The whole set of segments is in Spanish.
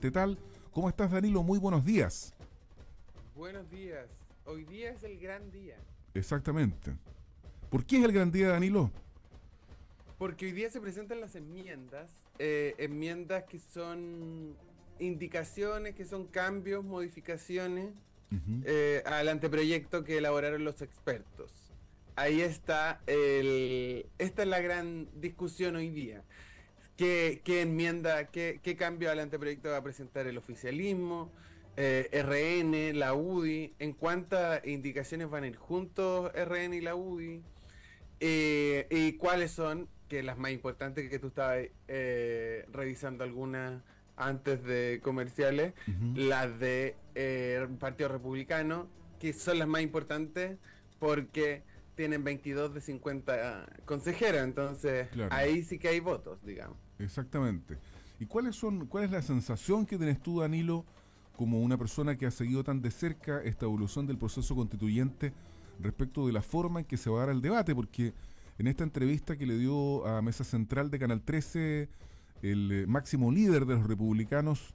¿Qué tal? ¿Cómo estás, Danilo? Muy buenos días. Buenos días. Hoy día es el gran día. Exactamente. ¿Por qué es el gran día, Danilo? Porque hoy día se presentan las enmiendas, eh, enmiendas que son indicaciones, que son cambios, modificaciones eh, al anteproyecto que elaboraron los expertos. Ahí está el, esta es la gran discusión hoy día qué, enmienda, qué, cambio al anteproyecto va a presentar el oficialismo, eh, RN, la UDI, en cuántas indicaciones van a ir juntos RN y la UDI, eh, y cuáles son, que las más importantes que tú estabas eh, revisando algunas antes de comerciales, las de Partido Republicano, que son las más importantes porque tienen 22 de 50 consejeros, entonces ahí sí que hay votos, digamos. Exactamente. ¿Y cuáles son, cuál es la sensación que tienes tú, Danilo, como una persona que ha seguido tan de cerca esta evolución del proceso constituyente respecto de la forma en que se va a dar el debate? Porque en esta entrevista que le dio a Mesa Central de Canal 13 el eh, máximo líder de los republicanos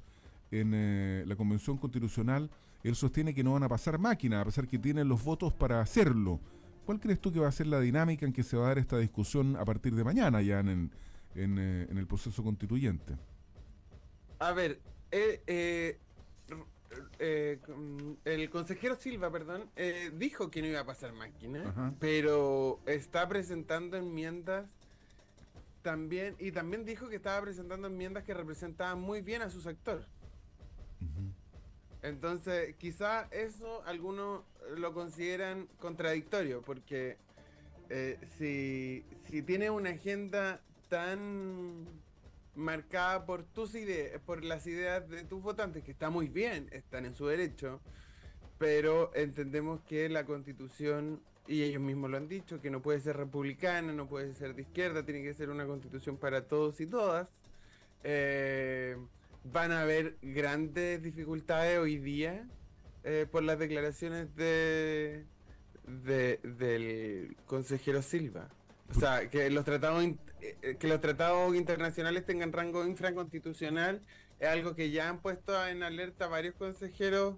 en eh, la Convención Constitucional, él sostiene que no van a pasar máquina, a pesar que tienen los votos para hacerlo. ¿Cuál crees tú que va a ser la dinámica en que se va a dar esta discusión a partir de mañana ya en eh, en, el proceso constituyente. A ver, eh, eh, el consejero Silva, perdón, dijo que no iba a pasar máquina, pero está presentando enmiendas también y también dijo que estaba presentando enmiendas que representaban muy bien a su sector. Entonces, quizá eso algunos lo consideran contradictorio, porque si, si tiene una agenda están marcada por tus ideas, por las ideas de tus votantes, que está muy bien, están en su derecho, pero entendemos que la constitución, y ellos mismos lo han dicho, que no puede ser republicana, no puede ser de izquierda, tiene que ser una constitución para todos y todas. Eh, van a haber grandes dificultades hoy día eh, por las declaraciones de del consejero Silva. O sea, que los tratados eh, eh, que los tratados internacionales tengan rango infraconstitucional es algo que ya han puesto en alerta varios consejeros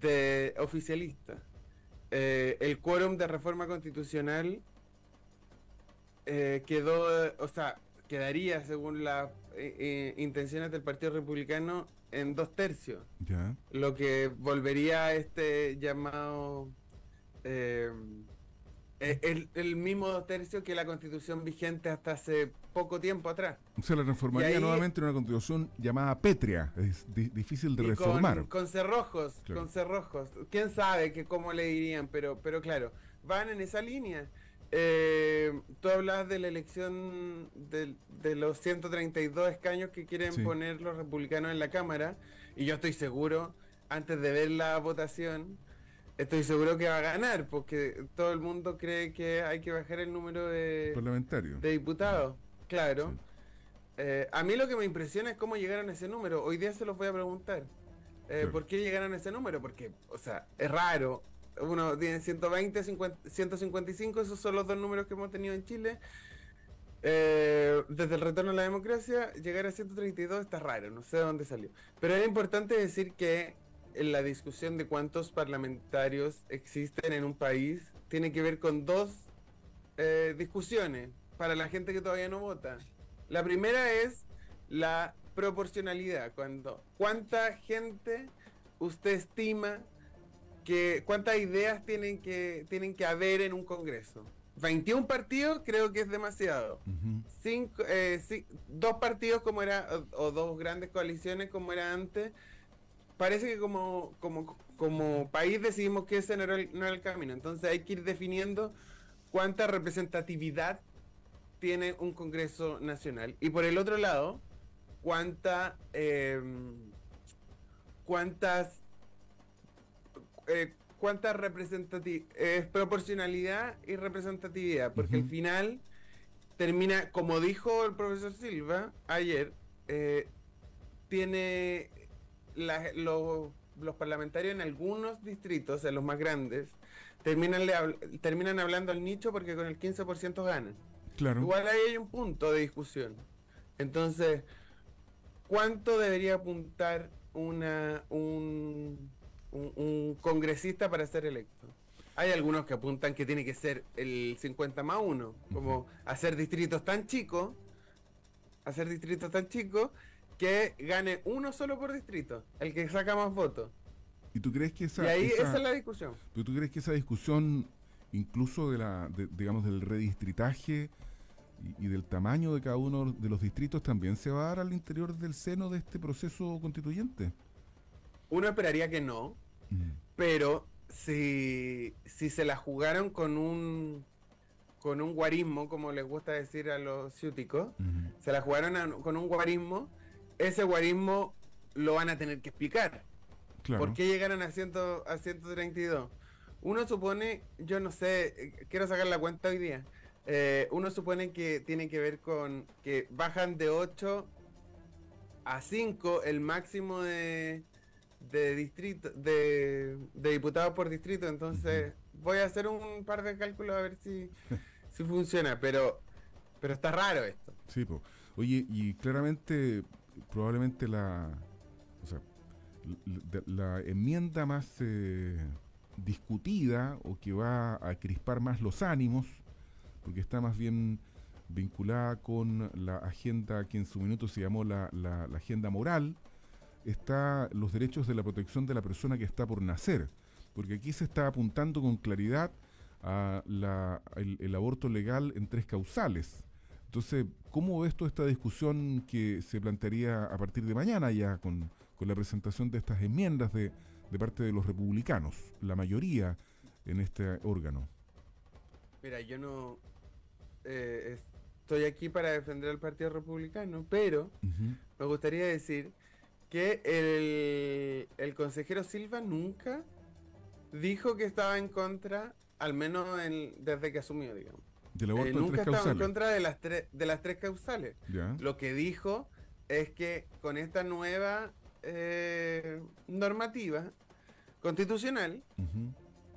de oficialistas. Eh, el quórum de reforma constitucional quedó, o sea, quedaría según las intenciones del Partido Republicano en dos tercios. Ya. Lo que volvería a este llamado eh, el, el, mismo dos tercios que la constitución vigente hasta hace poco tiempo atrás. Se la reformaría nuevamente en una constitución llamada Petria. es difícil de reformar. Con, cerrojos, con cerrojos. Quién sabe que cómo le dirían, pero, pero claro, van en esa línea. Eh, tú hablas de la elección de, de, los 132 escaños que quieren poner los republicanos en la Cámara, y yo estoy seguro, antes de ver la votación, Estoy seguro que va a ganar, porque todo el mundo cree que hay que bajar el número de, de diputados. Claro. Eh, a mí lo que me impresiona es cómo llegaron a ese número. Hoy día se los voy a preguntar. Eh, ¿Por qué llegaron a ese número? Porque, o sea, es raro. Uno tiene 120, 155, esos son los dos números que hemos tenido en Chile. Eh, desde el retorno a la democracia, llegar a 132 está raro, no sé de dónde salió. Pero era importante decir que la discusión de cuántos parlamentarios existen en un país tiene que ver con dos eh, discusiones para la gente que todavía no vota. La primera es la proporcionalidad, cuando cuánta gente usted estima que cuántas ideas tienen que tienen que haber en un congreso. 21 partidos creo que es demasiado. Eh, dos partidos como era, o, dos grandes coaliciones como era antes, parece que como, como, país decidimos que ese no era, el, camino. Entonces hay que ir definiendo cuánta representatividad tiene un Congreso Nacional. Y por el otro lado, cuánta, em, eh, cuántas, cuánta representatividad, es proporcionalidad y representatividad. Porque al final termina, como dijo el profesor Silva ayer, eh, tiene los, parlamentarios en algunos distritos, en los más grandes, terminan, terminan hablando al nicho porque con el 15% ganan. Claro. Igual ahí hay un punto de discusión. Entonces, ¿cuánto debería apuntar una, un, un, un congresista para ser electo? Hay algunos que apuntan que tiene que ser el 50 más 1, como hacer distritos tan chicos, hacer distritos tan chicos que gane uno solo por distrito, el que saca más votos. ¿Y tú crees que esa, ahí esa, es la discusión? ¿Pero tú crees que esa discusión, incluso de la, digamos, del redistritaje y, del tamaño de cada uno de los distritos, también se va a dar al interior del seno de este proceso constituyente? Uno esperaría que no, mm. pero si, si se la jugaron con un con un guarismo, como les gusta decir a los ciúticos, mm. se la jugaron con un guarismo ese guarismo lo van a tener que explicar. ¿Por qué llegaron a, ciento, a 132? Uno supone, yo no sé, eh, quiero sacar la cuenta hoy día. Eh, uno supone que tiene que ver con que bajan de 8 a 5 el máximo de, de distrito de, diputados por distrito. Entonces, voy a hacer un par de cálculos a ver si, si funciona. Pero, pero está raro esto. Sí, oye, y claramente probablemente la, la, enmienda más eh, discutida o que va a crispar más los ánimos, porque está más bien vinculada con la agenda que en su minuto se llamó la, agenda moral, está los derechos de la protección de la persona que está por nacer, porque aquí se está apuntando con claridad a la, el aborto legal en tres causales, entonces, ¿cómo ves toda esta discusión que se plantearía a partir de mañana ya con, la presentación de estas enmiendas de, parte de los republicanos, la mayoría en este órgano? Mira, yo no eh, estoy aquí para defender al Partido Republicano, pero me gustaría decir que el, consejero Silva nunca dijo que estaba en contra, al menos desde que asumió, digamos. Eh, nunca estaba en contra de las, tres de las tres causales. Lo que dijo es que con esta nueva eh, normativa constitucional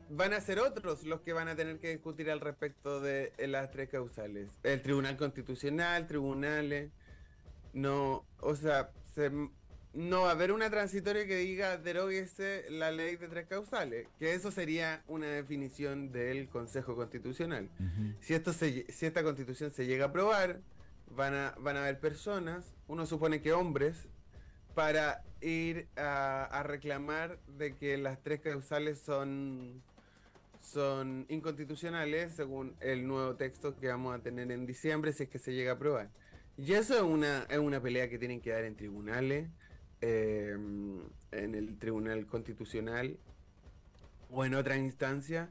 van a ser otros los que van a tener que discutir al respecto de eh, las tres causales. El Tribunal Constitucional, tribunales, no, o sea, se no va a haber una transitoria que diga deroguese este, la ley de tres causales, que eso sería una definición del Consejo Constitucional. si, esto si esta constitución se llega a aprobar, van a, haber personas, uno supone que hombres, para ir a, reclamar de que las tres causales son, son inconstitucionales según el nuevo texto que vamos a tener en diciembre si es que se llega a aprobar. Y eso es una, es una pelea que tienen que dar en tribunales, Em, en el Tribunal Constitucional o en otras instancias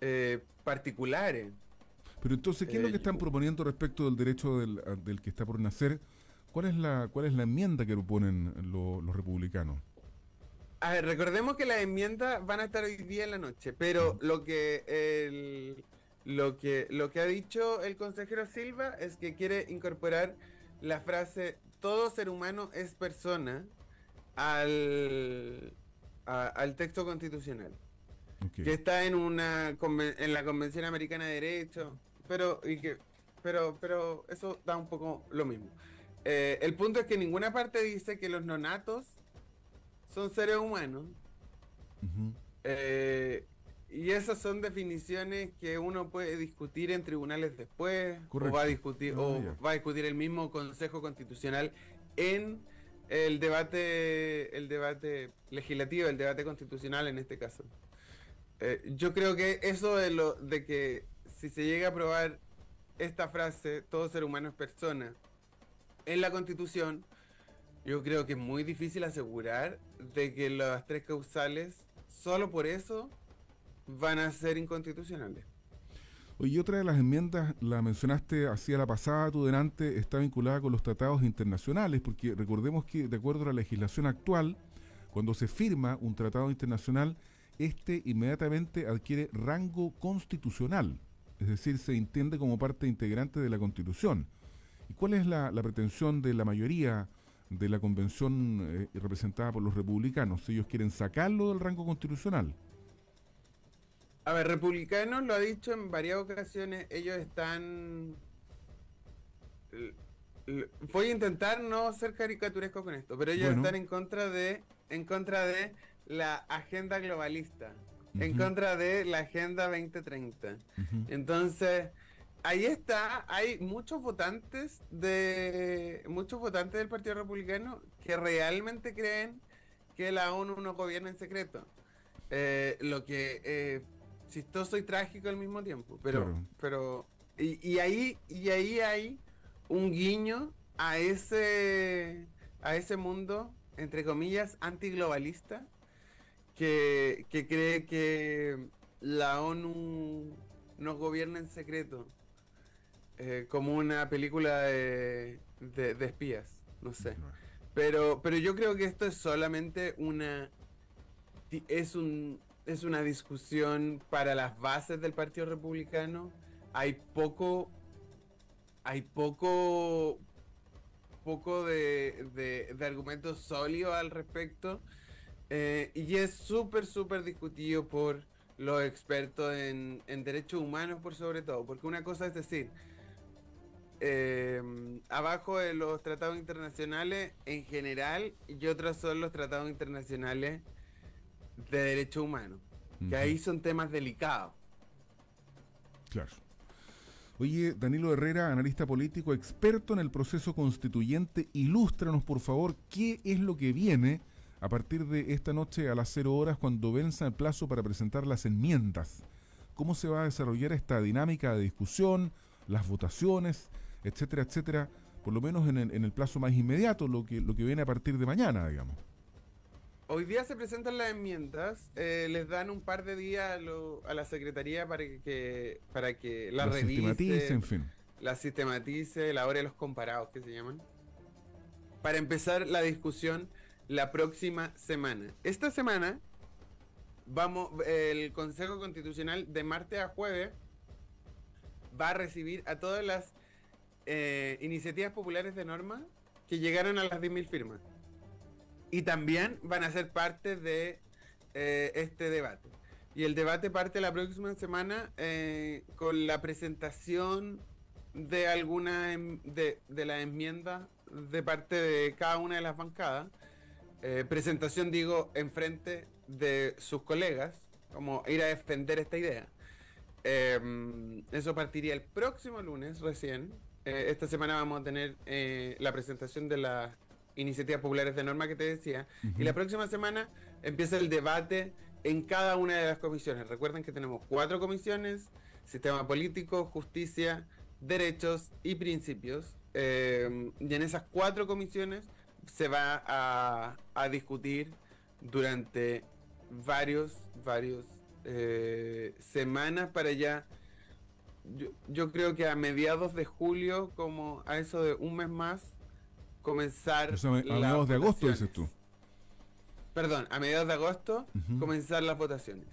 eh, particulares. Pero entonces, ¿qué es lo que eh, están proponiendo respecto del derecho del, que está por nacer? ¿Cuál es la, cuál es la enmienda que proponen los republicanos? recordemos que las enmiendas van a estar hoy día en la noche, pero lo que lo que lo que ha dicho el consejero Silva es que quiere incorporar la frase todo ser humano es persona al, texto constitucional. Que está en una en la Convención Americana de Derechos, pero y que pero pero eso da un poco lo mismo. Eh, el punto es que ninguna parte dice que los nonatos son seres humanos. Eh, y esas son definiciones que uno puede discutir en tribunales después, o va a discutir, va a discutir el mismo Consejo Constitucional en el debate, el debate legislativo, el debate constitucional en este caso. Eh, yo creo que eso de lo de que si se llega a aprobar esta frase, todo ser humano es persona, en la constitución, yo creo que es muy difícil asegurar de que las tres causales, solo por eso, van a ser inconstitucionales. Y otra de las enmiendas, la mencionaste hacia la pasada, tú delante, está vinculada con los tratados internacionales, porque recordemos que de acuerdo a la legislación actual, cuando se firma un tratado internacional, este inmediatamente adquiere rango constitucional, es decir, se entiende como parte integrante de la Constitución. ¿Y cuál es la, pretensión de la mayoría de la convención eh, representada por los republicanos? Ellos quieren sacarlo del rango constitucional. A ver, Republicanos lo ha dicho en varias ocasiones, ellos están... Voy a intentar no ser caricaturesco con esto, pero ellos están en contra de en contra de la agenda globalista, en contra de la agenda 2030. Entonces, ahí está, hay muchos votantes de muchos votantes del Partido Republicano que realmente creen que la ONU no gobierna en secreto. Eh, lo que eh, chistoso y trágico al mismo tiempo. Pero, pero y, ahí, y ahí hay un guiño a ese, a ese mundo, entre comillas, antiglobalista, que, cree que la ONU nos gobierna en secreto, eh, como una película de, de, de espías, no sé. Pero, pero yo creo que esto es solamente una... Es un es una discusión para las bases del Partido Republicano. Hay poco, hay poco, poco de, de, argumentos sólidos al respecto. Eh, y es súper, súper discutido por los expertos en, derechos humanos, por sobre todo. Porque una cosa es decir, eh, abajo de los tratados internacionales en general, y otras son los tratados internacionales de derechos humanos, que ahí son temas delicados. Claro. Oye, Danilo Herrera, analista político, experto en el proceso constituyente, ilústranos por favor qué es lo que viene a partir de esta noche a las 0 horas cuando venza el plazo para presentar las enmiendas. ¿Cómo se va a desarrollar esta dinámica de discusión, las votaciones, etcétera, etcétera? Por lo menos en el, en el plazo más inmediato, lo que, lo que viene a partir de mañana, digamos. Hoy día se presentan las enmiendas, eh, les dan un par de días a, la Secretaría para que, para que la, sistematice, en fin. La sistematice, la hora de los comparados, que se llaman. Para empezar la discusión la próxima semana. Esta semana, vamos, el Consejo Constitucional de martes a jueves va a recibir a todas las eh, iniciativas populares de norma que llegaron a las 10.000 firmas y también van a ser parte de eh, este debate. Y el debate parte la próxima semana eh, con la presentación de alguna em, de, de la enmienda de parte de cada una de las bancadas. Eh, presentación, digo, enfrente de sus colegas, como ir a defender esta idea. Em, eso partiría el próximo lunes recién. esta semana vamos a tener la presentación de las iniciativas populares de norma que te decía. Y la próxima semana empieza el debate en cada una de las comisiones. Recuerden que tenemos cuatro comisiones, sistema político, justicia, derechos y principios. Eh, y en esas cuatro comisiones se va a, a discutir durante varios, varios eh, semanas para ya... Yo, yo creo que a mediados de julio, como a eso de un mes más, comenzar. a mediados de agosto, dices tú. Perdón, a mediados de agosto comenzar las votaciones.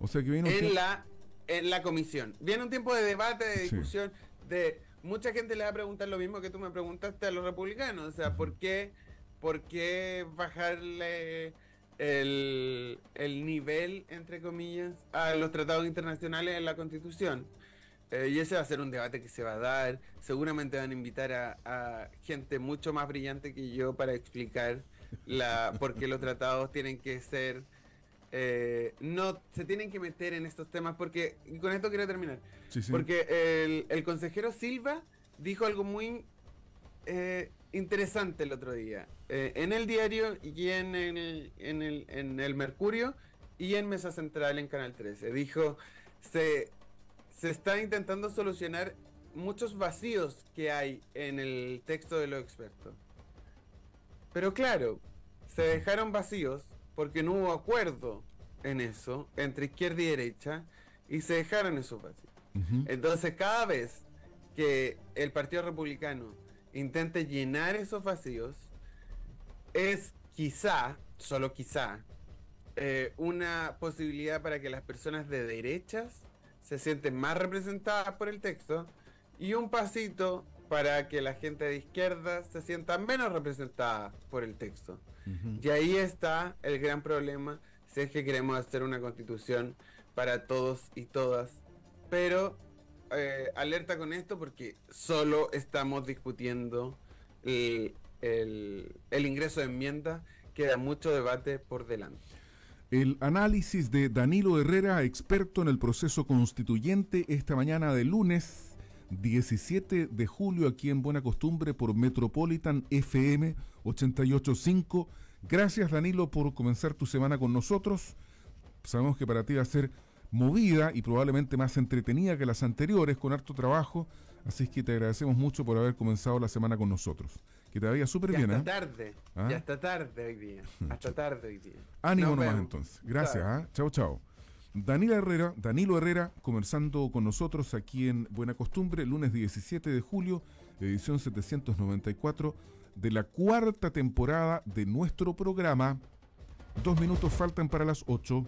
O sea que viene en la en la comisión. Viene un tiempo de debate, de discusión, de mucha gente le va a preguntar lo mismo que tú me preguntaste a los republicanos, o sea, ¿por qué por qué bajarle el, el nivel entre comillas a los tratados internacionales en la Constitución? Eh, y ese va a ser un debate que se va a dar. Seguramente van a invitar a, gente mucho más brillante que yo para explicar la, por qué los tratados tienen que ser... Eh, no se tienen que meter en estos temas porque, y con esto quiero terminar, porque el, consejero Silva dijo algo muy eh, interesante el otro día, en el diario y en el, en el Mercurio y en Mesa Central en Canal 13, dijo, se, se está intentando solucionar muchos vacíos que hay en el texto de los expertos. Pero claro, se dejaron vacíos porque no hubo acuerdo en eso entre izquierda y derecha y se dejaron esos vacíos. Entonces cada vez que el Partido Republicano intente llenar esos vacíos, es quizá, solo quizá, eh, una posibilidad para que las personas de derechas se sienten más representadas por el texto y un pasito para que la gente de izquierda se sienta menos representada por el texto. Y ahí está el gran problema si es que queremos hacer una constitución para todos y todas. Pero eh, alerta con esto porque solo estamos discutiendo el, el, ingreso de enmienda queda mucho debate por delante. El análisis de Danilo Herrera, experto en el proceso constituyente, esta mañana de lunes 17 de julio aquí en Buena Costumbre por Metropolitan FM 885. Gracias Danilo por comenzar tu semana con nosotros. Sabemos que para ti va a ser movida y probablemente más entretenida que las anteriores, con harto trabajo, Así es que te agradecemos mucho por haber comenzado la semana con nosotros. Que te vaya súper bien. Hasta ¿eh? tarde. hasta ¿Ah? tarde hoy día. Hasta tarde hoy día. Ánimo nomás entonces. Gracias. ¿ah? Chao, chao. Danilo Herrera, Danilo Herrera, conversando con nosotros aquí en Buena Costumbre, lunes 17 de julio, edición 794 de la cuarta temporada de nuestro programa. Dos minutos faltan para las ocho